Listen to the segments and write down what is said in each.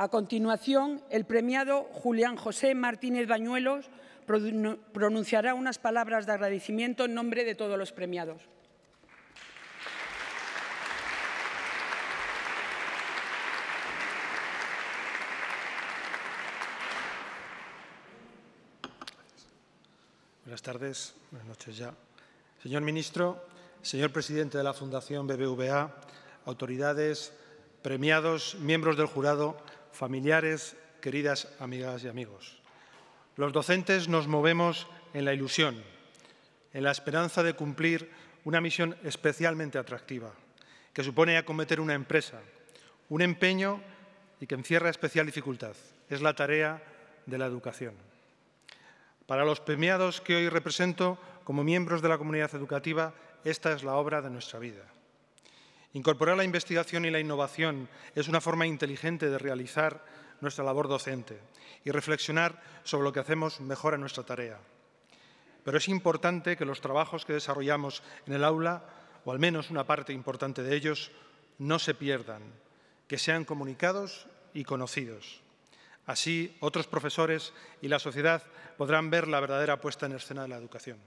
A continuación, el premiado Julián José Martínez Bañuelos pronunciará unas palabras de agradecimiento en nombre de todos los premiados. Buenas tardes, buenas noches ya. Señor ministro, señor presidente de la Fundación BBVA, autoridades, premiados, miembros del jurado, familiares, queridas amigas y amigos. Los docentes nos movemos en la ilusión, en la esperanza de cumplir una misión especialmente atractiva, que supone acometer una empresa, un empeño y que encierra especial dificultad. Es la tarea de la educación. Para los premiados que hoy represento como miembros de la comunidad educativa, esta es la obra de nuestra vida. Incorporar la investigación y la innovación es una forma inteligente de realizar nuestra labor docente y reflexionar sobre lo que hacemos mejora nuestra tarea. Pero es importante que los trabajos que desarrollamos en el aula, o al menos una parte importante de ellos, no se pierdan, que sean comunicados y conocidos. Así, otros profesores y la sociedad podrán ver la verdadera puesta en escena de la educación.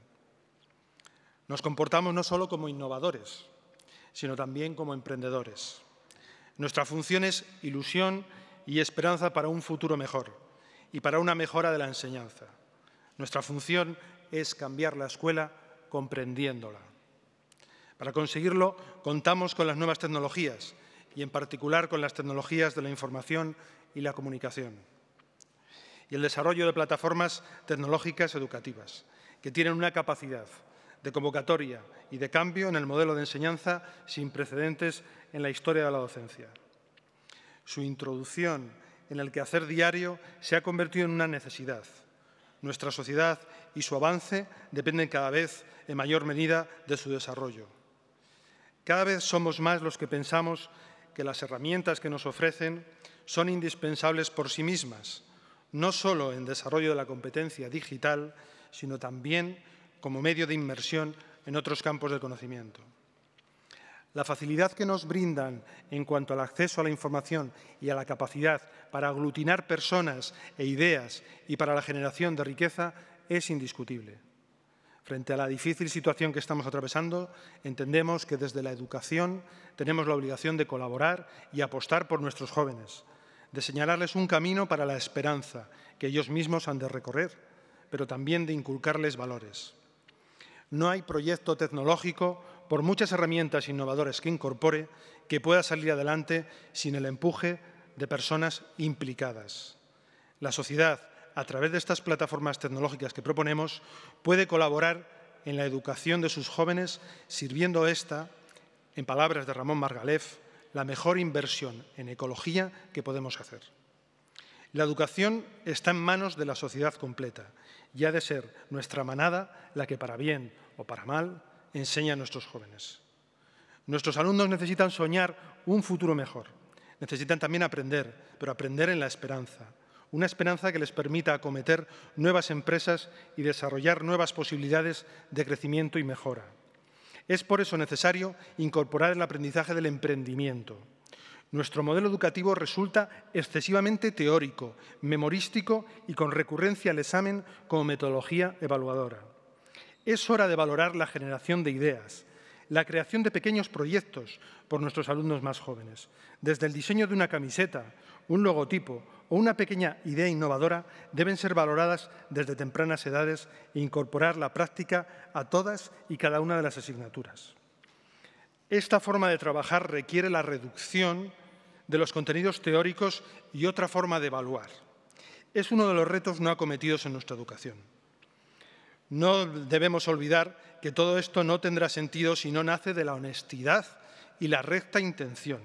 Nos comportamos no solo como innovadores, sino también como emprendedores. Nuestra función es ilusión y esperanza para un futuro mejor y para una mejora de la enseñanza. Nuestra función es cambiar la escuela comprendiéndola. Para conseguirlo contamos con las nuevas tecnologías y en particular con las tecnologías de la información y la comunicación y el desarrollo de plataformas tecnológicas educativas que tienen una capacidad de convocatoria y de cambio en el modelo de enseñanza sin precedentes en la historia de la docencia. Su introducción en el quehacer diario se ha convertido en una necesidad. Nuestra sociedad y su avance dependen cada vez en mayor medida de su desarrollo. Cada vez somos más los que pensamos que las herramientas que nos ofrecen son indispensables por sí mismas, no solo en desarrollo de la competencia digital, sino también como medio de inmersión en otros campos del conocimiento. La facilidad que nos brindan en cuanto al acceso a la información y a la capacidad para aglutinar personas e ideas y para la generación de riqueza es indiscutible. Frente a la difícil situación que estamos atravesando, entendemos que desde la educación tenemos la obligación de colaborar y apostar por nuestros jóvenes, de señalarles un camino para la esperanza que ellos mismos han de recorrer, pero también de inculcarles valores. No hay proyecto tecnológico, por muchas herramientas innovadoras que incorpore, que pueda salir adelante sin el empuje de personas implicadas. La sociedad, a través de estas plataformas tecnológicas que proponemos, puede colaborar en la educación de sus jóvenes, sirviendo esta, en palabras de Ramón Margalef, la mejor inversión en ecología que podemos hacer. La educación está en manos de la sociedad completa y ha de ser nuestra manada la que para bien o para mal, enseña a nuestros jóvenes. Nuestros alumnos necesitan soñar un futuro mejor. Necesitan también aprender, pero aprender en la esperanza. Una esperanza que les permita acometer nuevas empresas y desarrollar nuevas posibilidades de crecimiento y mejora. Es por eso necesario incorporar el aprendizaje del emprendimiento. Nuestro modelo educativo resulta excesivamente teórico, memorístico y con recurrencia al examen como metodología evaluadora. Es hora de valorar la generación de ideas, la creación de pequeños proyectos por nuestros alumnos más jóvenes. Desde el diseño de una camiseta, un logotipo o una pequeña idea innovadora deben ser valoradas desde tempranas edades e incorporar la práctica a todas y cada una de las asignaturas. Esta forma de trabajar requiere la reducción de los contenidos teóricos y otra forma de evaluar. Es uno de los retos no acometidos en nuestra educación. No debemos olvidar que todo esto no tendrá sentido si no nace de la honestidad y la recta intención.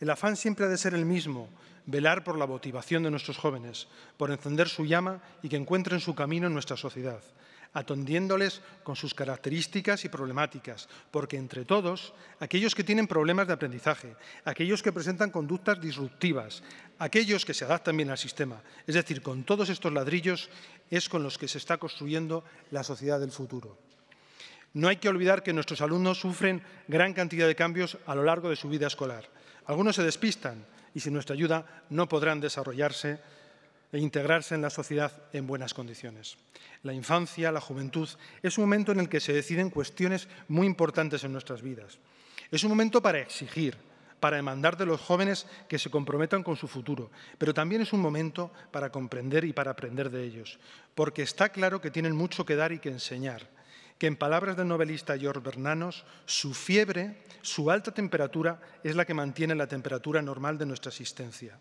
El afán siempre ha de ser el mismo, velar por la motivación de nuestros jóvenes, por encender su llama y que encuentren su camino en nuestra sociedad atendiéndoles con sus características y problemáticas, porque entre todos, aquellos que tienen problemas de aprendizaje, aquellos que presentan conductas disruptivas, aquellos que se adaptan bien al sistema, es decir, con todos estos ladrillos es con los que se está construyendo la sociedad del futuro. No hay que olvidar que nuestros alumnos sufren gran cantidad de cambios a lo largo de su vida escolar. Algunos se despistan y sin nuestra ayuda no podrán desarrollarse e integrarse en la sociedad en buenas condiciones. La infancia, la juventud, es un momento en el que se deciden cuestiones muy importantes en nuestras vidas. Es un momento para exigir, para demandar de los jóvenes que se comprometan con su futuro, pero también es un momento para comprender y para aprender de ellos, porque está claro que tienen mucho que dar y que enseñar, que en palabras del novelista George Bernanos, su fiebre, su alta temperatura, es la que mantiene la temperatura normal de nuestra existencia.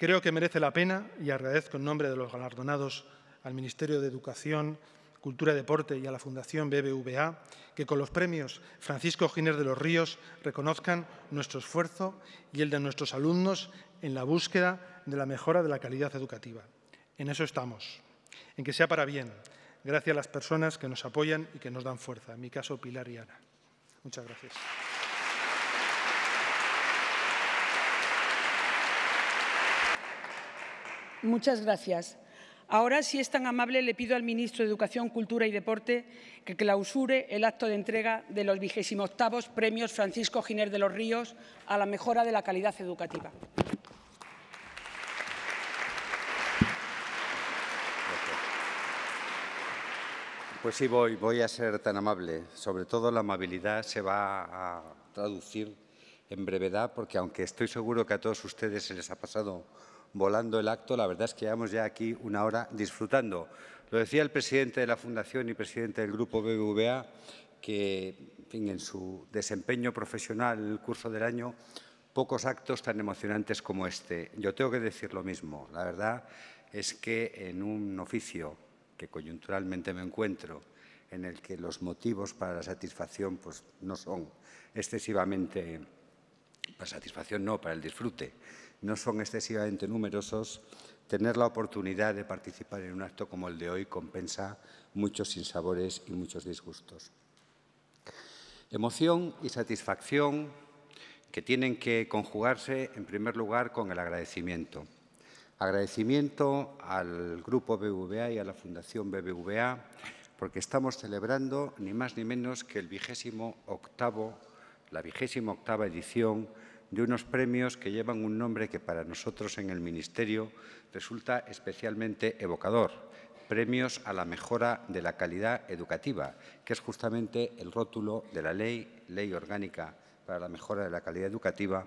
Creo que merece la pena y agradezco en nombre de los galardonados al Ministerio de Educación, Cultura y Deporte y a la Fundación BBVA que con los premios Francisco Giner de los Ríos reconozcan nuestro esfuerzo y el de nuestros alumnos en la búsqueda de la mejora de la calidad educativa. En eso estamos, en que sea para bien, gracias a las personas que nos apoyan y que nos dan fuerza, en mi caso Pilar y Ana. Muchas gracias. Muchas gracias. Ahora, si es tan amable, le pido al ministro de Educación, Cultura y Deporte que clausure el acto de entrega de los 28 premios Francisco Giner de los Ríos a la mejora de la calidad educativa. Pues sí, voy, voy a ser tan amable. Sobre todo la amabilidad se va a traducir en brevedad, porque aunque estoy seguro que a todos ustedes se les ha pasado volando el acto. La verdad es que llevamos ya aquí una hora disfrutando. Lo decía el presidente de la Fundación y presidente del Grupo BBVA, que en su desempeño profesional el curso del año, pocos actos tan emocionantes como este. Yo tengo que decir lo mismo. La verdad es que en un oficio que coyunturalmente me encuentro, en el que los motivos para la satisfacción pues, no son excesivamente, para satisfacción no, para el disfrute, no son excesivamente numerosos, tener la oportunidad de participar en un acto como el de hoy compensa muchos sinsabores y muchos disgustos. Emoción y satisfacción que tienen que conjugarse en primer lugar con el agradecimiento. Agradecimiento al Grupo BBVA y a la Fundación BBVA porque estamos celebrando ni más ni menos que el vigésimo octavo, la vigésima octava edición de unos premios que llevan un nombre que para nosotros en el Ministerio resulta especialmente evocador, premios a la mejora de la calidad educativa, que es justamente el rótulo de la ley, ley orgánica para la mejora de la calidad educativa,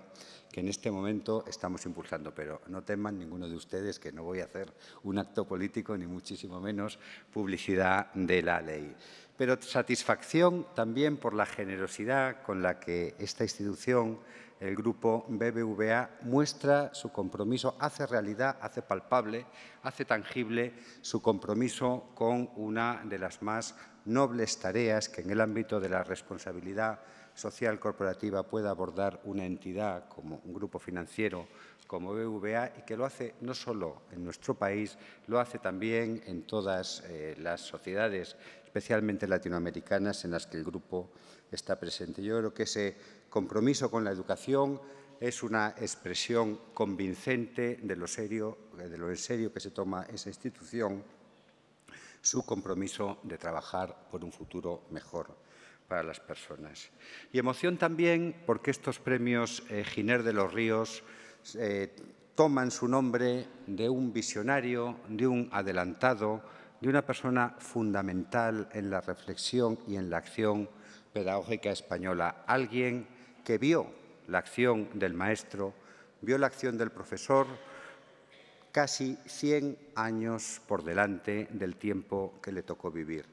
que en este momento estamos impulsando. Pero no teman ninguno de ustedes que no voy a hacer un acto político, ni muchísimo menos publicidad de la ley. Pero satisfacción también por la generosidad con la que esta institución el grupo BBVA muestra su compromiso, hace realidad, hace palpable, hace tangible su compromiso con una de las más nobles tareas que en el ámbito de la responsabilidad social corporativa pueda abordar una entidad como un grupo financiero como BBVA y que lo hace no solo en nuestro país, lo hace también en todas eh, las sociedades, especialmente latinoamericanas, en las que el grupo está presente. Yo creo que ese compromiso con la educación es una expresión convincente de lo, serio, en serio que se toma esa institución, su compromiso de trabajar por un futuro mejor para las personas. Y emoción también porque estos premios eh, Giner de los Ríos eh, toman su nombre de un visionario, de un adelantado, de una persona fundamental en la reflexión y en la acción pedagógica española, alguien que vio la acción del maestro, vio la acción del profesor casi 100 años por delante del tiempo que le tocó vivir.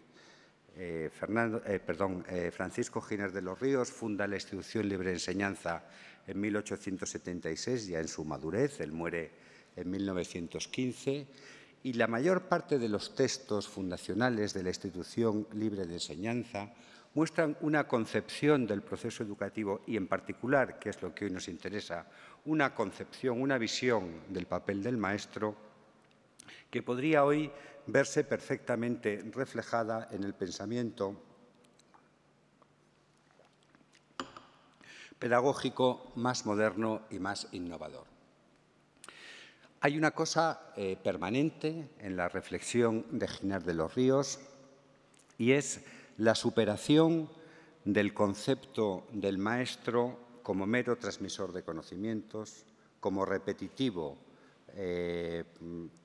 Eh, Fernando, eh, perdón, eh, Francisco Giner de los Ríos funda la Institución Libre de Enseñanza en 1876, ya en su madurez, él muere en 1915, y la mayor parte de los textos fundacionales de la Institución Libre de Enseñanza muestran una concepción del proceso educativo y en particular, que es lo que hoy nos interesa, una concepción, una visión del papel del maestro que podría hoy verse perfectamente reflejada en el pensamiento pedagógico más moderno y más innovador. Hay una cosa eh, permanente en la reflexión de Ginés de los Ríos y es la superación del concepto del maestro como mero transmisor de conocimientos, como repetitivo, eh,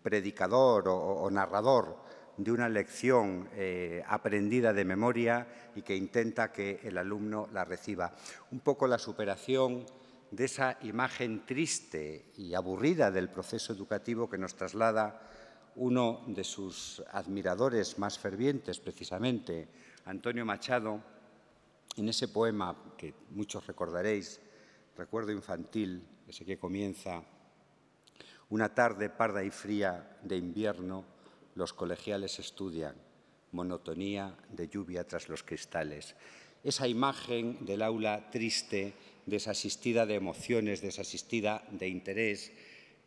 predicador o, narrador de una lección eh, aprendida de memoria y que intenta que el alumno la reciba. Un poco la superación de esa imagen triste y aburrida del proceso educativo que nos traslada uno de sus admiradores más fervientes, precisamente, Antonio Machado, en ese poema que muchos recordaréis, Recuerdo infantil, ese que comienza, una tarde parda y fría de invierno, los colegiales estudian, monotonía de lluvia tras los cristales. Esa imagen del aula triste, desasistida de emociones, desasistida de interés,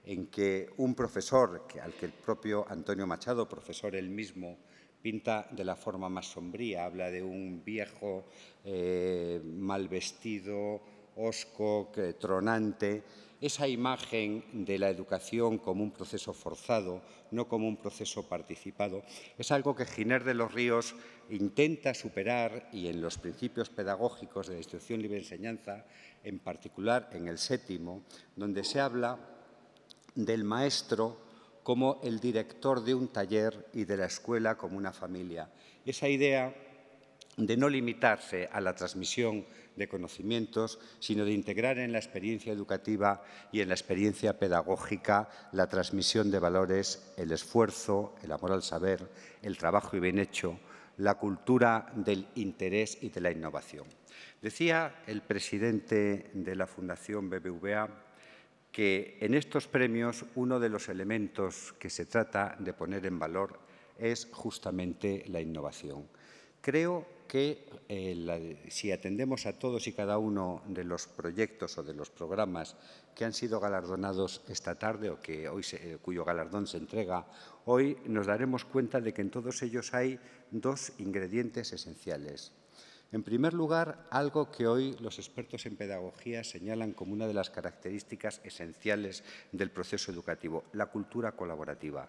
en que un profesor, al que el propio Antonio Machado, profesor él mismo, pinta de la forma más sombría, habla de un viejo eh, mal vestido, osco, tronante. Esa imagen de la educación como un proceso forzado, no como un proceso participado, es algo que Giner de los Ríos intenta superar y en los principios pedagógicos de la institución libre de enseñanza, en particular en el séptimo, donde se habla del maestro como el director de un taller y de la escuela como una familia. Esa idea de no limitarse a la transmisión de conocimientos, sino de integrar en la experiencia educativa y en la experiencia pedagógica la transmisión de valores, el esfuerzo, el amor al saber, el trabajo y bien hecho, la cultura del interés y de la innovación. Decía el presidente de la Fundación BBVA que en estos premios uno de los elementos que se trata de poner en valor es justamente la innovación. Creo que eh, si atendemos a todos y cada uno de los proyectos o de los programas que han sido galardonados esta tarde o que hoy eh, cuyo galardón se entrega hoy, nos daremos cuenta de que en todos ellos hay dos ingredientes esenciales. En primer lugar, algo que hoy los expertos en pedagogía señalan como una de las características esenciales del proceso educativo, la cultura colaborativa.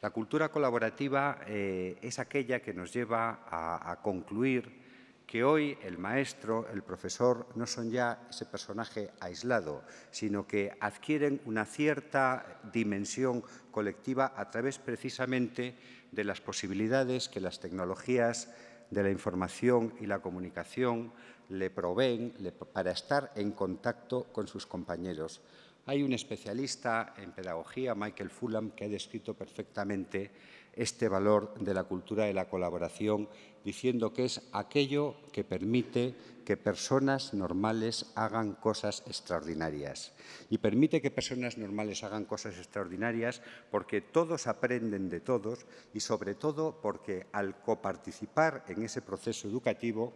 La cultura colaborativa eh, es aquella que nos lleva a, a concluir que hoy el maestro, el profesor, no son ya ese personaje aislado, sino que adquieren una cierta dimensión colectiva a través precisamente de las posibilidades que las tecnologías de la información y la comunicación le proveen para estar en contacto con sus compañeros. Hay un especialista en pedagogía, Michael Fulham, que ha descrito perfectamente este valor de la cultura de la colaboración, diciendo que es aquello que permite que personas normales hagan cosas extraordinarias. Y permite que personas normales hagan cosas extraordinarias porque todos aprenden de todos y sobre todo porque al coparticipar en ese proceso educativo,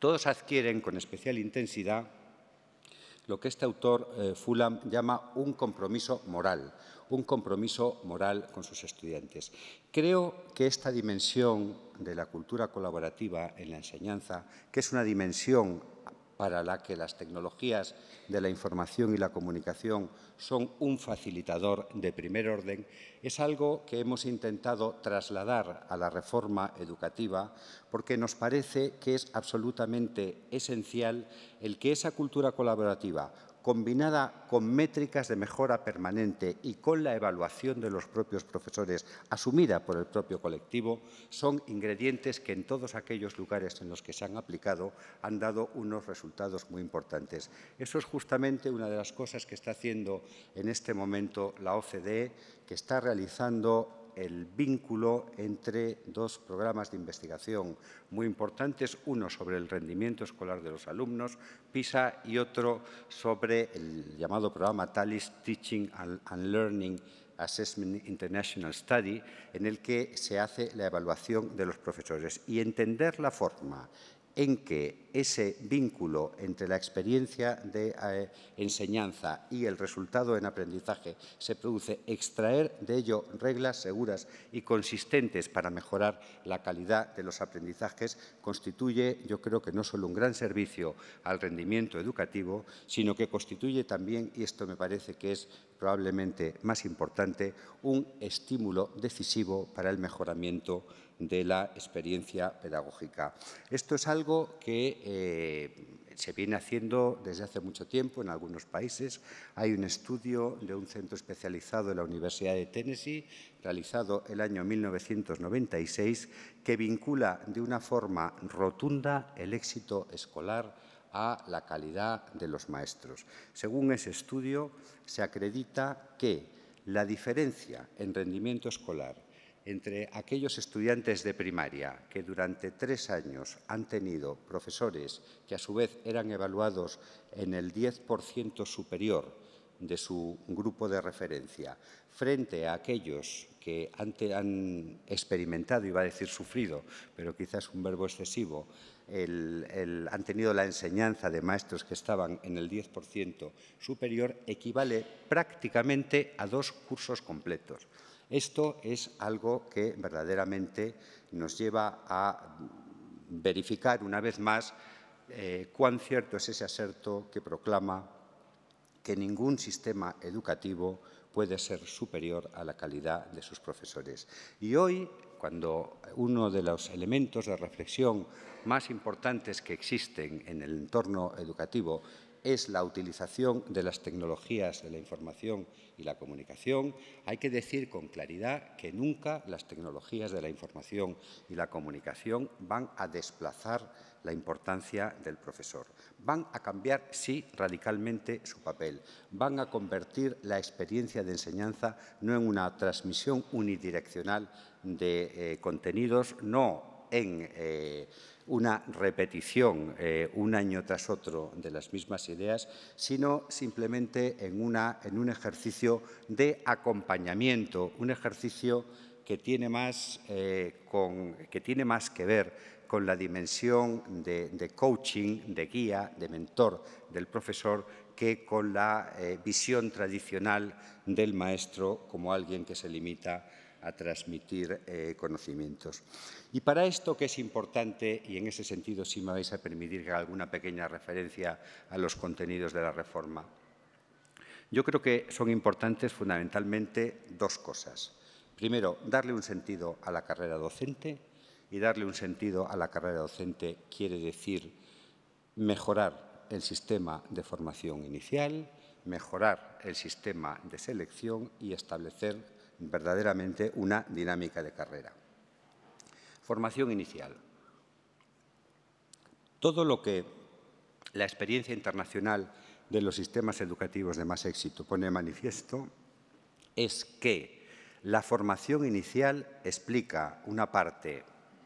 todos adquieren con especial intensidad lo que este autor eh, Fulham llama un compromiso moral, un compromiso moral con sus estudiantes. Creo que esta dimensión de la cultura colaborativa en la enseñanza, que es una dimensión para la que las tecnologías de la información y la comunicación son un facilitador de primer orden, es algo que hemos intentado trasladar a la reforma educativa porque nos parece que es absolutamente esencial el que esa cultura colaborativa combinada con métricas de mejora permanente y con la evaluación de los propios profesores asumida por el propio colectivo, son ingredientes que en todos aquellos lugares en los que se han aplicado han dado unos resultados muy importantes. Eso es justamente una de las cosas que está haciendo en este momento la OCDE, que está realizando el vínculo entre dos programas de investigación muy importantes, uno sobre el rendimiento escolar de los alumnos, PISA, y otro sobre el llamado programa TALIS, Teaching and Learning Assessment International Study, en el que se hace la evaluación de los profesores. Y entender la forma en que ese vínculo entre la experiencia de eh, enseñanza y el resultado en aprendizaje se produce, extraer de ello reglas seguras y consistentes para mejorar la calidad de los aprendizajes, constituye, yo creo que no solo un gran servicio al rendimiento educativo, sino que constituye también, y esto me parece que es probablemente más importante, un estímulo decisivo para el mejoramiento de la experiencia pedagógica. Esto es algo que eh, se viene haciendo desde hace mucho tiempo en algunos países. Hay un estudio de un centro especializado de la Universidad de Tennessee, realizado el año 1996, que vincula de una forma rotunda el éxito escolar a la calidad de los maestros. Según ese estudio, se acredita que la diferencia en rendimiento escolar entre aquellos estudiantes de primaria que durante tres años han tenido profesores que a su vez eran evaluados en el 10% superior de su grupo de referencia, frente a aquellos que antes han experimentado, iba a decir sufrido, pero quizás un verbo excesivo, han tenido la enseñanza de maestros que estaban en el 10% superior, equivale prácticamente a dos cursos completos. Esto es algo que verdaderamente nos lleva a verificar una vez más eh, cuán cierto es ese aserto que proclama que ningún sistema educativo puede ser superior a la calidad de sus profesores. Y hoy, cuando uno de los elementos de reflexión más importantes que existen en el entorno educativo es la utilización de las tecnologías de la información y la comunicación, hay que decir con claridad que nunca las tecnologías de la información y la comunicación van a desplazar la importancia del profesor. Van a cambiar, sí, radicalmente su papel. Van a convertir la experiencia de enseñanza no en una transmisión unidireccional de eh, contenidos, no en eh, una repetición eh, un año tras otro de las mismas ideas, sino simplemente en, una, en un ejercicio de acompañamiento, un ejercicio que tiene más, eh, que, tiene más que ver con la dimensión de, coaching, de guía, de mentor del profesor, que con la visión tradicional del maestro como alguien que se limita a a transmitir eh, conocimientos. Y para esto que es importante, y en ese sentido si me vais a permitir que alguna pequeña referencia a los contenidos de la reforma, yo creo que son importantes fundamentalmente dos cosas. Primero, darle un sentido a la carrera docente, y darle un sentido a la carrera docente quiere decir mejorar el sistema de formación inicial, mejorar el sistema de selección y establecer verdaderamente una dinámica de carrera. Formación inicial. Todo lo que la experiencia internacional de los sistemas educativos de más éxito pone de manifiesto es que la formación inicial explica una parte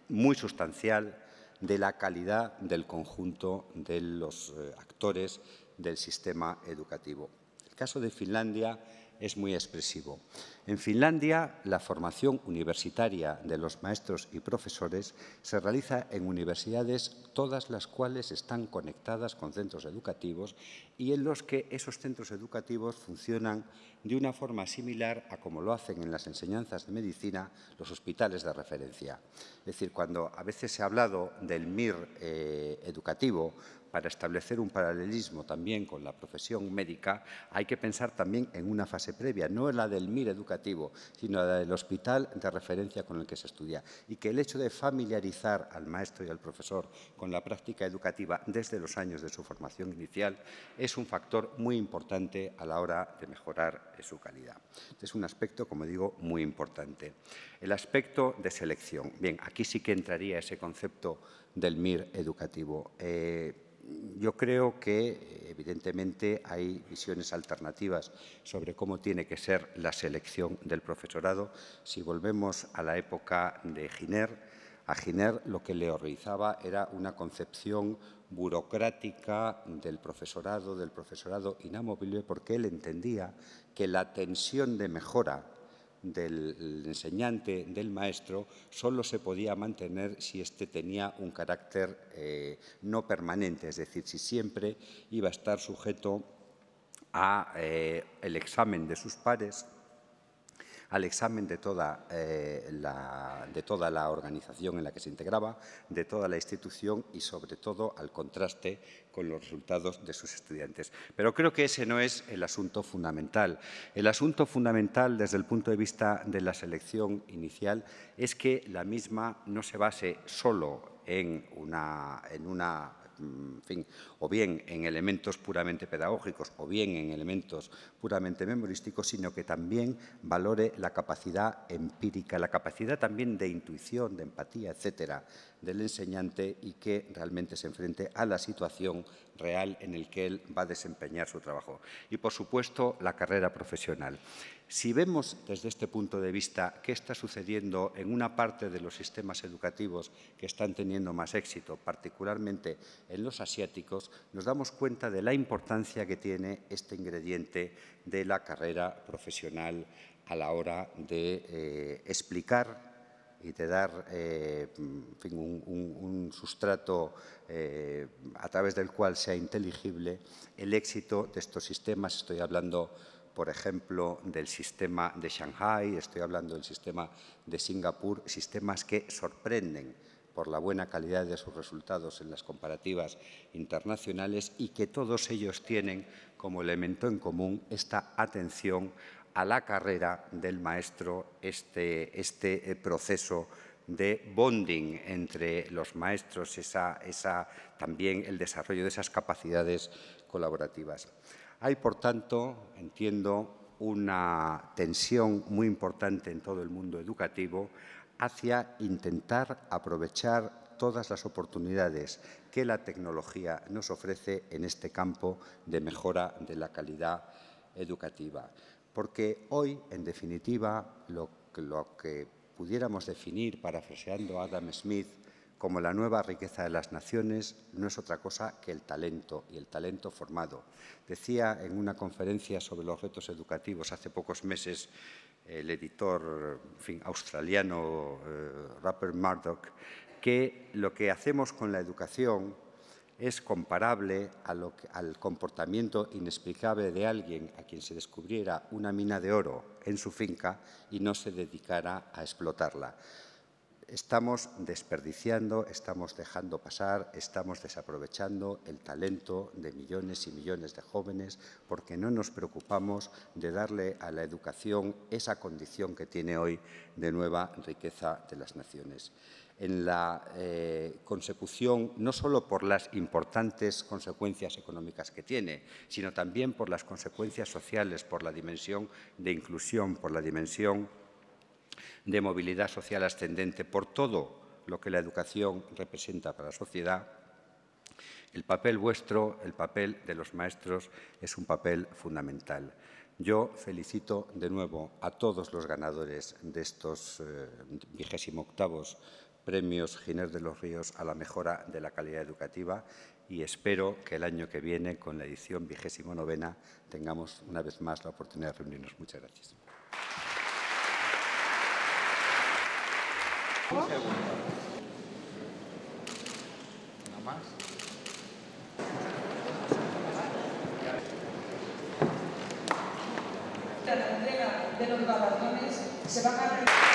muy sustancial de la calidad del conjunto de los eh, actores del sistema educativo. El caso de Finlandia es muy expresivo. En Finlandia, la formación universitaria de los maestros y profesores se realiza en universidades, todas las cuales están conectadas con centros educativos y en los que esos centros educativos funcionan de una forma similar a como lo hacen en las enseñanzas de medicina los hospitales de referencia. Es decir, cuando a veces se ha hablado del MIR eh, educativo, para establecer un paralelismo también con la profesión médica, hay que pensar también en una fase previa, no en la del MIR educativo, sino la del hospital de referencia con el que se estudia. Y que el hecho de familiarizar al maestro y al profesor con la práctica educativa desde los años de su formación inicial es un factor muy importante a la hora de mejorar su calidad. es un aspecto, como digo, muy importante. El aspecto de selección. Bien, aquí sí que entraría ese concepto del MIR educativo. Eh, yo creo que, evidentemente, hay visiones alternativas sobre cómo tiene que ser la selección del profesorado. Si volvemos a la época de Giner, a Giner lo que le horrorizaba era una concepción burocrática del profesorado, del profesorado inamovible, porque él entendía que la tensión de mejora del enseñante, del maestro, solo se podía mantener si éste tenía un carácter eh, no permanente, es decir, si siempre iba a estar sujeto a eh, el examen de sus pares, al examen de toda, eh, la, de toda la organización en la que se integraba, de toda la institución y sobre todo al contraste con los resultados de sus estudiantes. Pero creo que ese no es el asunto fundamental. El asunto fundamental desde el punto de vista de la selección inicial es que la misma no se base solo en una, en una Mm, fin, o bien en elementos puramente pedagógicos o bien en elementos puramente memorísticos, sino que también valore la capacidad empírica, la capacidad también de intuición, de empatía, etcétera, del enseñante y que realmente se enfrente a la situación real en el que él va a desempeñar su trabajo. Y, por supuesto, la carrera profesional. Si vemos desde este punto de vista qué está sucediendo en una parte de los sistemas educativos que están teniendo más éxito, particularmente en los asiáticos, nos damos cuenta de la importancia que tiene este ingrediente de la carrera profesional a la hora de eh, explicar y te dar eh, un, sustrato eh, a través del cual sea inteligible el éxito de estos sistemas. Estoy hablando, por ejemplo, del sistema de Shanghai, estoy hablando del sistema de Singapur, sistemas que sorprenden por la buena calidad de sus resultados en las comparativas internacionales y que todos ellos tienen como elemento en común esta atención a la carrera del maestro este, este eh, proceso de bonding entre los maestros, también el desarrollo de esas capacidades colaborativas. Hay, por tanto, entiendo, una tensión muy importante en todo el mundo educativo hacia intentar aprovechar todas las oportunidades que la tecnología nos ofrece en este campo de mejora de la calidad educativa. Porque hoy, en definitiva, lo, que pudiéramos definir, parafraseando a Adam Smith, como la nueva riqueza de las naciones no es otra cosa que el talento y el talento formado. Decía en una conferencia sobre los retos educativos hace pocos meses el editor australiano eh, Rapper Murdoch que lo que hacemos con la educación es comparable al comportamiento inexplicable de alguien a quien se descubriera una mina de oro en su finca y no se dedicara a explotarla. Estamos desperdiciando, estamos dejando pasar, estamos desaprovechando el talento de millones y millones de jóvenes porque no nos preocupamos de darle a la educación esa condición que tiene hoy de nueva riqueza de las naciones en la eh, consecución, no solo por las importantes consecuencias económicas que tiene, sino también por las consecuencias sociales, por la dimensión de inclusión, por la dimensión de movilidad social ascendente, por todo lo que la educación representa para la sociedad, el papel vuestro, el papel de los maestros, es un papel fundamental. Yo felicito de nuevo a todos los ganadores de estos eh, vigésimo octavos premios Ginés de los Ríos a la mejora de la calidad educativa y espero que el año que viene, con la edición vigésimo novena, tengamos una vez más la oportunidad de reunirnos. Muchas gracias.